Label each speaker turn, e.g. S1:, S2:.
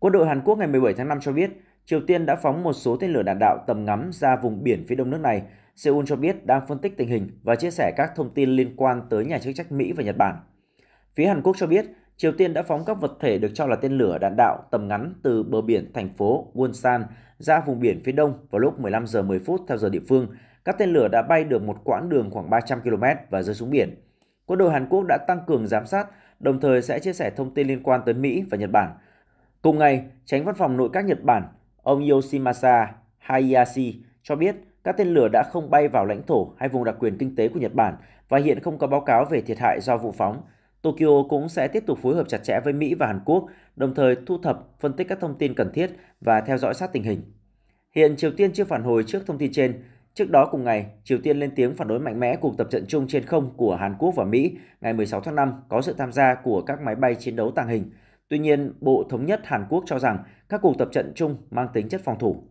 S1: Quân đội Hàn Quốc ngày 17 tháng 5 cho biết, Triều Tiên đã phóng một số tên lửa đạn đạo tầm ngắm ra vùng biển phía đông nước này. Seoul cho biết đang phân tích tình hình và chia sẻ các thông tin liên quan tới nhà chức trách Mỹ và Nhật Bản. Phía Hàn Quốc cho biết, Triều Tiên đã phóng các vật thể được cho là tên lửa đạn đạo tầm ngắn từ bờ biển thành phố Wonsan ra vùng biển phía đông vào lúc 15 giờ 10 phút theo giờ địa phương. Các tên lửa đã bay được một quãng đường khoảng 300 km và rơi xuống biển. Quân đội Hàn Quốc đã tăng cường giám sát, đồng thời sẽ chia sẻ thông tin liên quan tới Mỹ và Nhật Bản – Cùng ngày, tránh văn phòng nội các Nhật Bản, ông Yoshimasa Hayashi cho biết các tên lửa đã không bay vào lãnh thổ hay vùng đặc quyền kinh tế của Nhật Bản và hiện không có báo cáo về thiệt hại do vụ phóng. Tokyo cũng sẽ tiếp tục phối hợp chặt chẽ với Mỹ và Hàn Quốc, đồng thời thu thập, phân tích các thông tin cần thiết và theo dõi sát tình hình. Hiện Triều Tiên chưa phản hồi trước thông tin trên. Trước đó cùng ngày, Triều Tiên lên tiếng phản đối mạnh mẽ cuộc tập trận chung trên không của Hàn Quốc và Mỹ ngày 16 tháng 5 có sự tham gia của các máy bay chiến đấu tàng hình. Tuy nhiên, Bộ Thống nhất Hàn Quốc cho rằng các cuộc tập trận chung mang tính chất phòng thủ